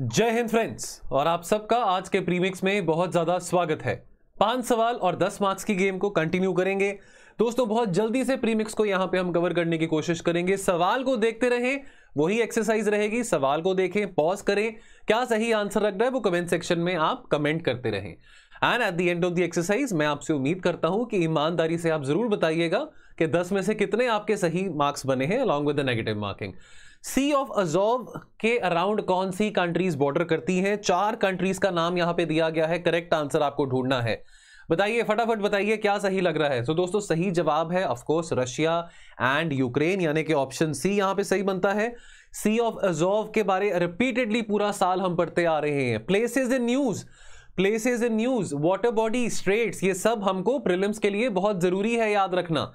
जय हिंद फ्रेंड्स और आप सबका आज के प्रीमिक्स में बहुत ज़्यादा स्वागत है पांच सवाल और दस मार्क्स की गेम को कंटिन्यू करेंगे दोस्तों बहुत जल्दी से प्रीमिक्स को यहां पे हम कवर करने की कोशिश करेंगे सवाल को देखते रहें वही एक्सरसाइज रहेगी सवाल को देखें पॉज करें क्या सही आंसर लग रहा है वो कमेंट सेक्शन में आप कमेंट करते रहें and at the end of the exercise मैं आपसे उम्मीद करता हूं कि ईमानदारी से आप जरूर बताइएगा कि दस में से कितने आपके सही मार्क्स बने हैं along with the negative marking sea of Azov के अराउंड कौन सी कंट्रीज बॉर्डर करती हैं चार कंट्रीज का नाम यहां पे दिया गया है करेक्ट आंसर आपको ढूंढना है बताइए फटाफट बताइए क्या सही लग रहा है तो so, दोस्तों सही जवाब है ऑफकोर्स रशिया एंड यूक्रेन यानी कि ऑप्शन सी यहाँ पे सही बनता है सी ऑफ अजोव के बारे रिपीटेडली पूरा साल हम पढ़ते आ रहे हैं places in news places in news water body straits ये सब हमको प्रिलिम्स के लिए बहुत जरूरी है याद रखना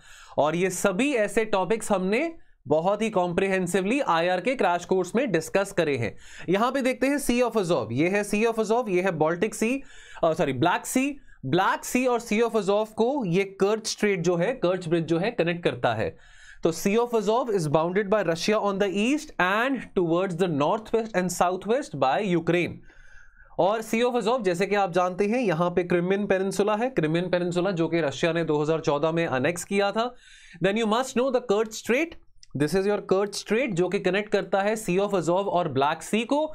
और ये सभी ऐसे टॉपिक्स हमने बहुत ही कॉम्प्रिहेंसिवली आईआर के क्रैश कोर्स में डिस्कस करे हैं यहां पे देखते हैं सी ऑफ अजॉव ये है सी ऑफ अजॉव ये है Baltic sea sorry black sea black sea और सी ऑफ अजॉव को ये कर्च स्ट्रेट जो है कर्च ब्रिज जो है कनेक्ट करता है तो sea of Azov is bounded by Russia on the east and towards the north west and south west by Ukraine और सी ऑफ अजॉव जैसे कि आप जानते हैं यहां पे क्रिमियन पेनिनसुला है क्रिमियन पेनिनसुला जो कि रशिया ने 2014 में अनेक्स किया था then you must know the Kerch strait this is your Kerch strait जो कि कनेक्ट करता है सी ऑफ अजोव और ब्लैक सी को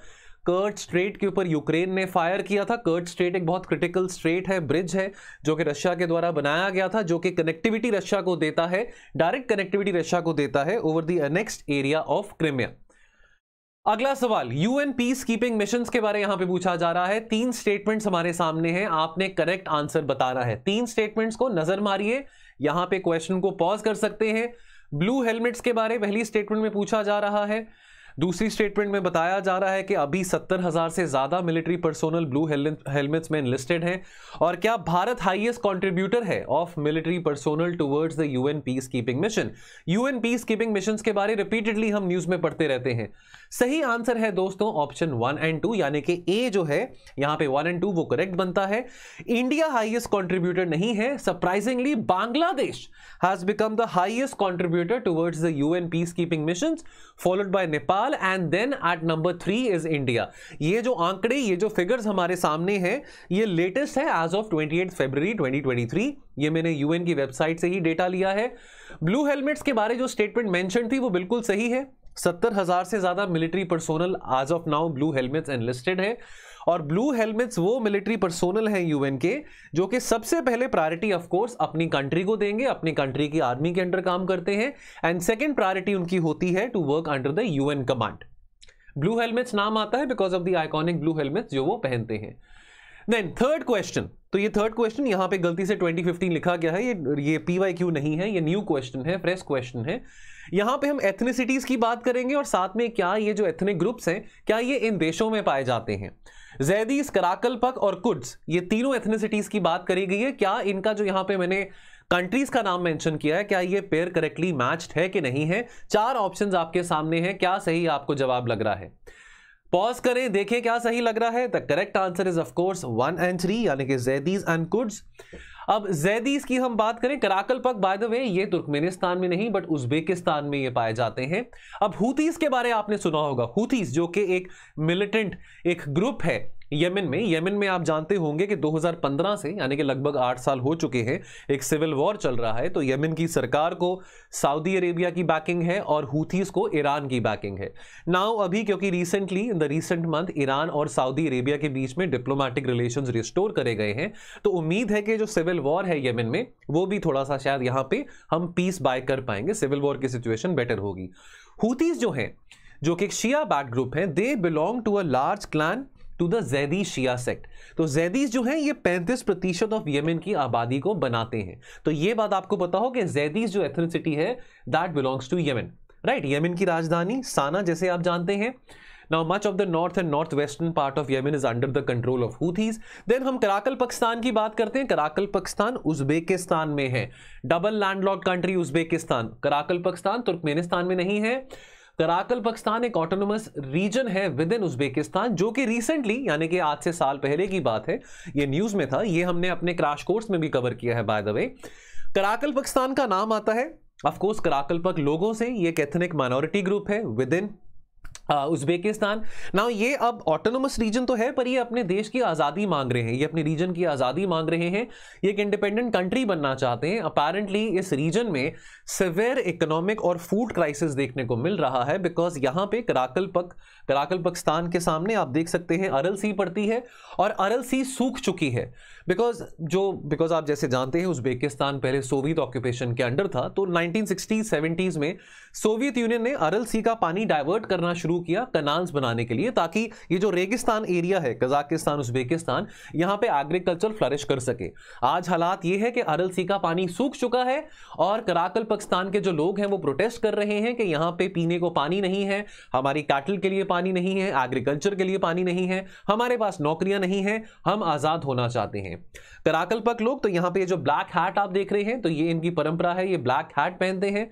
कर्ट स्ट्रेट के ऊपर यूक्रेन ने फायर किया था कर्ट स्ट्रेट एक बहुत क्रिटिकल स्ट्रेट है ब्रिज है जो कि रशिया के द्वारा बनाया गया था जो कि कनेक्टिविटी रशिया को देता है डायरेक्ट कनेक्टिविटी रशिया को देता है over the annexed area of Crimea अगला सवाल यूएन पीस कीपिंग मिशन के बारे यहां पे पूछा जा रहा है तीन स्टेटमेंट्स हमारे सामने हैं आपने करेक्ट आंसर बताना है तीन स्टेटमेंट्स को नजर मारिए यहां पे क्वेश्चन को पॉज कर सकते हैं ब्लू हेलमेट्स के बारे पहली स्टेटमेंट में पूछा जा रहा है दूसरी स्टेटमेंट में बताया जा रहा है कि अभी सत्तर हज़ार से ज़्यादा मिलिट्री पर्सोनल ब्लू हेलमेट्स में इनलिस्टेड हैं और क्या भारत हाईएस्ट कॉन्ट्रीब्यूटर है of military personnel towards the UN peace keeping mission UN peace keeping mission के बारे रिपीटेडली हम न्यूज़ में पढ़ते रहते हैं सही आंसर है दोस्तों ऑप्शन वन एंड टू यानी कि ए जो है यहाँ पे वन एंड टू वो करेक्ट बनता है इंडिया हाईएस्ट कॉन्ट्रीब्यूटर नहीं है surprisingly Bangladesh has become the highest contributor towards the UN peace keeping mission followed by Nepal Nepal and then at number three is India ये जो आंकड़े ये जो फिगर्स हमारे सामने हैं ये लेटेस्ट है as of twenty eight February ये मैंने यूएन की वेबसाइट से ही डेटा लिया है ब्लू हेलमेट्स के बारे जो स्टेटमेंट मैंशन थी वो बिल्कुल सही है सत्तर हजार से ज्यादा military personnel as of now blue helmets enlisted है और ब्लू हेलमेट्स वो मिलिट्री पर्सोनल हैं यूएन के जो कि सबसे पहले प्रायोरिटी ऑफ कोर्स अपनी कंट्री को देंगे अपनी कंट्री की आर्मी के अंडर काम करते हैं एंड सेकेंड प्रायोरिटी उनकी होती है to work under the UN command blue helmets नाम आता है because of the iconic blue helmets जो वो पहनते हैं देन थर्ड क्वेश्चन तो ये थर्ड क्वेश्चन यहाँ पे गलती से 2015 लिखा गया है ये ये पीवाई क्यू नहीं है ये न्यू क्वेश्चन है फ्रेश क्वेश्चन है यहाँ पे हम एथनिसिटीज की बात करेंगे और साथ में क्या ये जो एथनिक ग्रुप्स हैं क्या ये इन देशों में पाए जाते हैं जैदीस कराकल पक और कुड्स ये तीनों एथनिसिटीज की बात करी गई है क्या इनका जो यहाँ पे मैंने कंट्रीज का नाम मेंशन किया है क्या ये पेयर करेक्टली मैच्ड है कि नहीं है चार ऑप्शंस आपके सामने हैं क्या सही आपको जवाब लग रहा है पॉज करें देखें क्या सही लग रहा है the correct answer is of course one and three यानी कि जैदीज एंड कुड्स अब जैदीज की हम बात करें कराकल पक बाय द वे ये तुर्कमेनिस्तान में नहीं बट उज्बेकिस्तान में ये पाए जाते हैं अब हुतीस के बारे आपने सुना होगा हुतीस जो कि एक मिलिटेंट एक ग्रुप है यमन में यमन में आप जानते होंगे कि 2015 से यानी कि लगभग आठ साल हो चुके हैं एक सिविल वॉर चल रहा है तो यमन की सरकार को सऊदी अरेबिया की बैकिंग है और हूथीज़ को ईरान की बैकिंग है नाउ अभी क्योंकि recently in the recent month Iran और सऊदी अरेबिया के बीच में डिप्लोमेटिक रिलेशन रिस्टोर करे गए हैं तो उम्मीद है कि जो सिविल वॉर है यमिन में वो भी थोड़ा सा शायद यहाँ पर हम पीस बाय कर पाएंगे सिविल वॉर की सिचुएशन बेटर होगी हूथीज़ जो हैं जो कि शिया बैट ग्रुप है they belong to a large clan to the Zaidi Shia sect तो जैदीज जो है ये 35 प्रतिशत ऑफ यमन की आबादी को बनाते हैं तो ये बात आपको पता हो कि जैदीज जो एथनिसिटी है that belongs to Yemen right Yemen की राजधानी साना जैसे आप जानते हैं Now much of the north and northwestern part of Yemen is under the control of Houthis. Then हम कराकल पाकिस्तान की बात करते हैं कराकल पाकिस्तान उज्बेकिस्तान में है double landlocked country Uzbekistan Karakalpakstan Turkmenistan में नहीं है कराकल पाकिस्तान एक ऑटोनोमस रीजन है विद इन उज्बेकिस्तान जो कि रिसेंटली यानी कि आज से साल पहले की बात है ये न्यूज़ में था ये हमने अपने क्रैश कोर्स में भी कवर किया है by the way Karakalpakstan का नाम आता है ऑफकोर्स कराकल पक लोगों से ये एक एथनिक माइनॉरिटी ग्रुप है विद इन हाँ, उज्बेकिस्तान ना ये अब ऑटोनोमस रीजन तो है पर ये अपने देश की आज़ादी मांग रहे हैं ये अपने रीजन की आज़ादी मांग रहे हैं ये एक इंडिपेंडेंट कंट्री बनना चाहते हैं अपेरेंटली इस रीजन में सिवियर इकोनॉमिक और फूड क्राइसिस देखने को मिल रहा है बिकॉज यहाँ पे कराकल पक कराकल पकस्तान के सामने आप देख सकते हैं अरल सी पड़ती है और अरल सी सूख चुकी है बिकॉज जो बिकॉज आप जैसे जानते हैं उज्बेकिस्तान पहले सोवियत ऑक्यूपेशन के अंडर था तो नाइनटीन सिक्सटीज में सोवियत यूनियन ने अरल सी का पानी डाइवर्ट करना शुरू शुरू किया कनाल्स बनाने के लिए ताकि ये जो रेगिस्तान एरिया है कजाकिस्तान उज्बेकिस्तान यहाँ पे एग्रीकल्चर फ्लरिश कर सके आज हालात ये है कि अरल सी का पानी सूख चुका है और कराकल पाकिस्तान के जो लोग हैं वो प्रोटेस्ट कर रहे हैं कि यहाँ पे पीने को पानी नहीं है हमारी कैटल के लिए पानी नहीं है एग्रीकल्चर के लिए पानी नहीं है हमारे पास नौकरियां नहीं है हम आज़ाद होना चाहते हैं कराकल लोग तो यहाँ पे जो ब्लैक हैट आप देख रहे हैं तो ये इनकी परंपरा है ये ब्लैक हैट पहनते हैं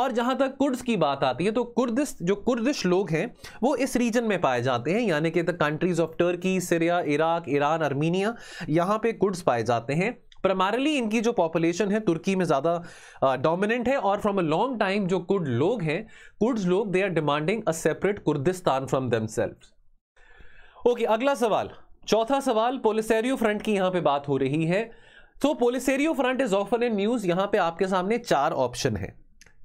और जहां तक कुर्द की बात आती है तो कुर्दिस जो कुर्दिश लोग हैं हैं वो इस रीजन में पाए जाते हैं यानी कि the countries of Turkey Syria Iraq Iran Armenia यहाँ पे गुड्स पाए जाते हैं प्रमारली इनकी जो पॉपुलेशन है तुर्की में ज़्यादा डोमिनेंट है और फ्रॉम अ लॉन्ग टाइम जो कुर्ड लोग हैं कुर्ड्स लोग they are demanding a separate Kurdistan from them okay अगला सवाल चौथा सवाल पोलिसेरियो फ्रंट की यहाँ पे बात हो रही है तो Polisario front is often in news यहाँ पे आपके सामने चार ऑप्शन है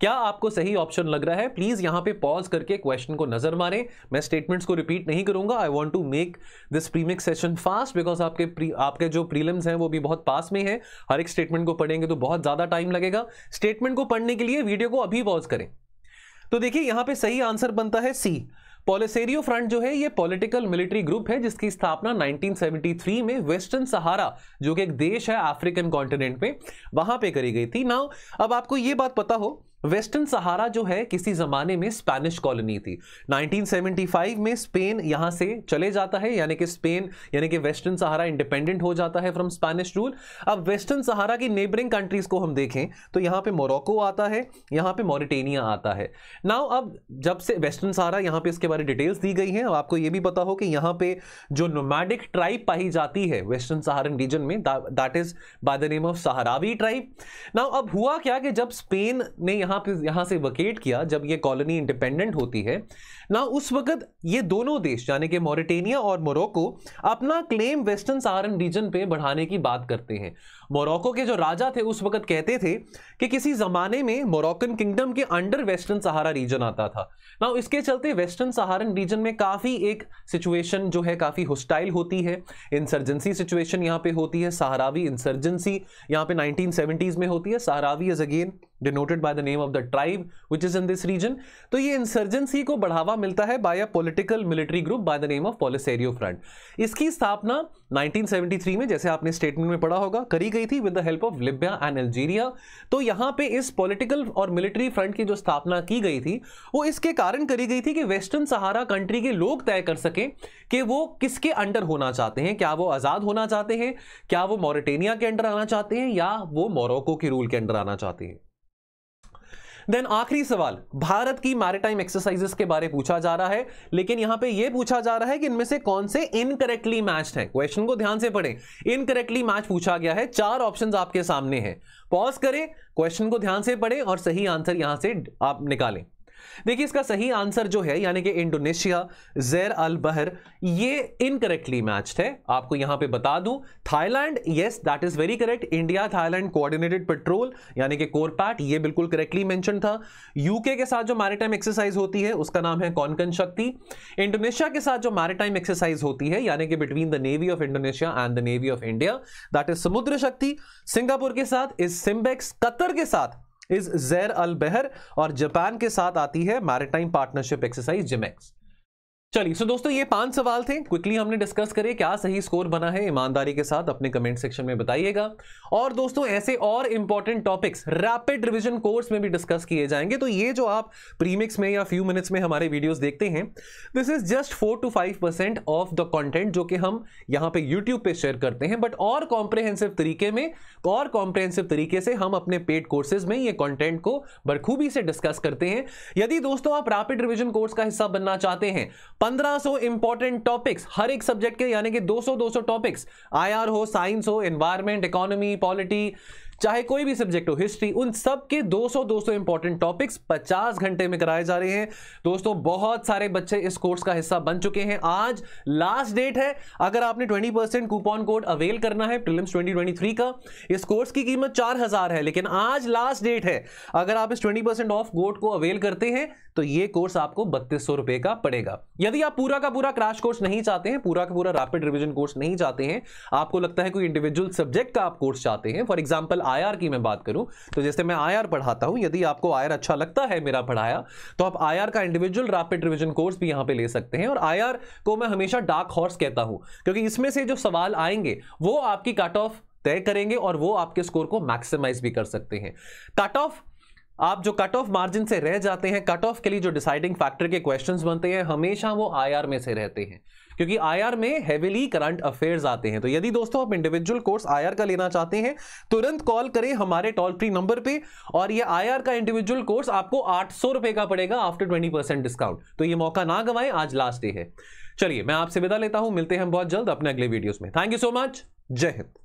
क्या आपको सही ऑप्शन लग रहा है प्लीज यहां पे पॉज करके क्वेश्चन को नजर मारें मैं स्टेटमेंट्स को रिपीट नहीं करूंगा I want to make this premix session fast because आपके प्री, आपके जो प्रीलिम्स हैं वो भी बहुत पास में है हर एक स्टेटमेंट को पढ़ेंगे तो बहुत ज्यादा टाइम लगेगा स्टेटमेंट को पढ़ने के लिए वीडियो को अभी पॉज करें तो देखिए यहां पर सही आंसर बनता है सी पॉलिसेरियो फ्रंट जो है ये पॉलिटिकल मिलिट्री ग्रुप है जिसकी स्थापना 1973 में वेस्टर्न सहारा जो कि एक देश है अफ्रीकन कॉन्टिनेंट में वहां पे करी गई थी नाउ अब आपको ये बात पता हो वेस्टर्न सहारा जो है किसी ज़माने में स्पैनिश कॉलोनी थी 1975 में स्पेन यहां से चले जाता है यानी कि स्पेन यानी कि वेस्टर्न सहारा इंडिपेंडेंट हो जाता है फ्रॉम स्पैनिश रूल अब वेस्टर्न सहारा की नेबरिंग कंट्रीज़ को हम देखें तो यहाँ पे मोरक्को आता है यहां पे मोरिटेनिया आता है नाउ अब जब से वेस्टर्न सहारा यहाँ पे इसके बारे में डिटेल्स दी गई है अब आपको यह भी पता हो कि यहाँ पे जो नोमैडिक ट्राइब पाई जाती है वेस्टर्न सहारन रीजन में that is by the name of Sahrawi tribe now अब हुआ क्या कि जब स्पेन ने यहां यहाँ पे यहाँ से वकेट किया जब ये कॉलोनी इंडिपेंडेंट होती है ना उस वक्त ये दोनों देश यानी कि मोरिटेनिया और मोरक्को अपना क्लेम वेस्टर्न सहारन रीजन पे बढ़ाने की बात करते हैं मोरक्को के जो राजा थे उस वक्त कहते थे कि किसी ज़माने में मोरक्कन किंगडम के अंडर वेस्टर्न सहारा रीजन आता था ना इसके चलते वेस्टर्न सहारन रीजन में काफ़ी एक सिचुएशन जो है काफ़ी होस्टाइल होती है इंसर्जेंसी सिचुएशन यहाँ पर होती है सहारावी इंसर्जेंसी यहाँ पर नाइनटीन में होती है Sahrawi is again denoted by the name of the tribe which is in this region तो ये इंसर्जेंसी को बढ़ावा मिलता है by a political military group by the name of Polisario front इसकी स्थापना 1973 में जैसे आपने स्टेटमेंट में पढ़ा होगा करी गई थी with the help of Libya and Algeria तो यहाँ पे इस पॉलिटिकल और मिलिट्री फ्रंट की जो स्थापना की गई थी वो इसके कारण करी गई थी कि वेस्टर्न सहारा कंट्री के लोग तय कर सकें कि वो किसके अंडर होना चाहते हैं क्या वो आज़ाद होना चाहते हैं क्या वो मोरिटेनिया के अंडर आना चाहते हैं या वो मोरक्को के रूल के अंडर आना चाहते हैं देन आखिरी सवाल भारत की मैरिटाइम एक्सरसाइजेस के बारे पूछा जा रहा है लेकिन यहां पे यह पूछा जा रहा है कि इनमें से कौन से इनकरेक्टली मैच है क्वेश्चन को ध्यान से पढ़ें इनकरेक्टली मैच पूछा गया है चार ऑप्शन आपके सामने है पॉज करें क्वेश्चन को ध्यान से पढ़ें और सही आंसर यहां से आप निकालें देखिए इसका सही आंसर जो है यानी कि इंडोनेशिया जेर अल बहर ये इनकरेक्टली मैच थे आपको यहां पे बता दूं Thailand yes that is very correct India Thailand coordinated patrol यानी कि कोरपैट ये बिल्कुल करेक्टली मेंशन था यूके के साथ जो मैरिटाइम एक्सरसाइज होती है उसका नाम है कॉनकन शक्ति इंडोनेशिया के साथ जो मैरिटाइम एक्सरसाइज होती है यानी कि between the navy of Indonesia and the navy of India that is Samudra Shakti Singapore के साथ इज सिम्बेक्स कतर के साथ इज जैर अल बहर और जापान के साथ आती है मैरिटाइम पार्टनरशिप एक्सरसाइज जिमेक्स चलिए सो दोस्तों ये पांच सवाल थे क्विकली हमने डिस्कस करे क्या सही स्कोर बना है ईमानदारी के साथ अपने कमेंट सेक्शन में बताइएगा और दोस्तों ऐसे और important topics rapid revision course में भी डिस्कस किए जाएंगे तो ये जो आप प्रीमिक्स में या फ्यू मिनट्स में हमारे वीडियोस देखते हैं this is just four to five percent of the content जो कि हम यहाँ पे यूट्यूब पे शेयर करते हैं बट और कॉम्प्रेहेंसिव तरीके में और कॉम्प्रेहेंसिव तरीके से हम अपने पेड कोर्सेज में ये कॉन्टेंट को बखूबी से डिस्कस करते हैं यदि दोस्तों आप रैपिड रिविजन कोर्स का हिस्सा बनना चाहते हैं 1500 इंपॉर्टेंट टॉपिक्स हर एक सब्जेक्ट के यानी कि 200 200 टॉपिक्स आईआर हो साइंस हो एनवायरमेंट इकोनॉमी पॉलिटी चाहे कोई भी सब्जेक्ट हो हिस्ट्री उन सब के 200 200 इंपॉर्टेंट टॉपिक्स 50 घंटे में कराए जा रहे हैं दोस्तों बहुत सारे बच्चे इस कोर्स का हिस्सा बन चुके हैं आज लास्ट डेट है अगर आपने 20 परसेंट कूपन कोड अवेल करना है प्रिलिम्स 2023 का इस कोर्स की कीमत 4000 है लेकिन आज लास्ट डेट है अगर आप इस ट्वेंटी परसेंट ऑफ कोड को अवेल करते हैं तो ये कोर्स आपको बत्तीस सौ रुपए का पड़ेगा यदि आप पूरा का पूरा क्रैश कोर्स नहीं चाहते हैं पूरा का पूरा रैपिड रिविजन कोर्स नहीं चाहते हैं आपको लगता है कोई इंडिविजुअल सब्जेक्ट का आप कोर्स चाहते हैं फॉर एग्जाम्पल आईआर की मैं बात करूं तो जैसे मैं आईआर पढ़ाता हूं यदि आपको आईआर अच्छा लगता है मेरा पढ़ाया तो आप आईआर का इंडिविजुअल रैपिड रिविजन कोर्स भी यहां पे ले सकते हैं और आईआर को मैं हमेशा डार्क हॉर्स कहता हूं क्योंकि इसमें से जो सवाल आएंगे वो आपकी कट ऑफ तय करेंगे और वो आपके स्कोर को मैक्सिमाइज भी कर सकते हैं कट ऑफ आप जो कट ऑफ मार्जिन से रह जाते हैं कट ऑफ के लिए जो डिसाइडिंग फैक्टर के क्वेश्चंस बनते हैं हमेशा वो आईआर में से रहते हैं क्योंकि आईआर में हेविली करंट अफेयर्स आते हैं तो यदि दोस्तों आप इंडिविजुअल कोर्स आईआर का लेना चाहते हैं तुरंत कॉल करें हमारे टोल फ्री नंबर पे और ये आईआर का इंडिविजुअल कोर्स आपको आठ सौ रुपए का पड़ेगा आफ्टर ट्वेंटी परसेंट डिस्काउंट तो ये मौका ना गवाएं आज लास्ट डे है चलिए मैं आपसे विदा लेता हूं मिलते हैं बहुत जल्द अपने अगले वीडियोज में थैंक यू सो मच जय हिंद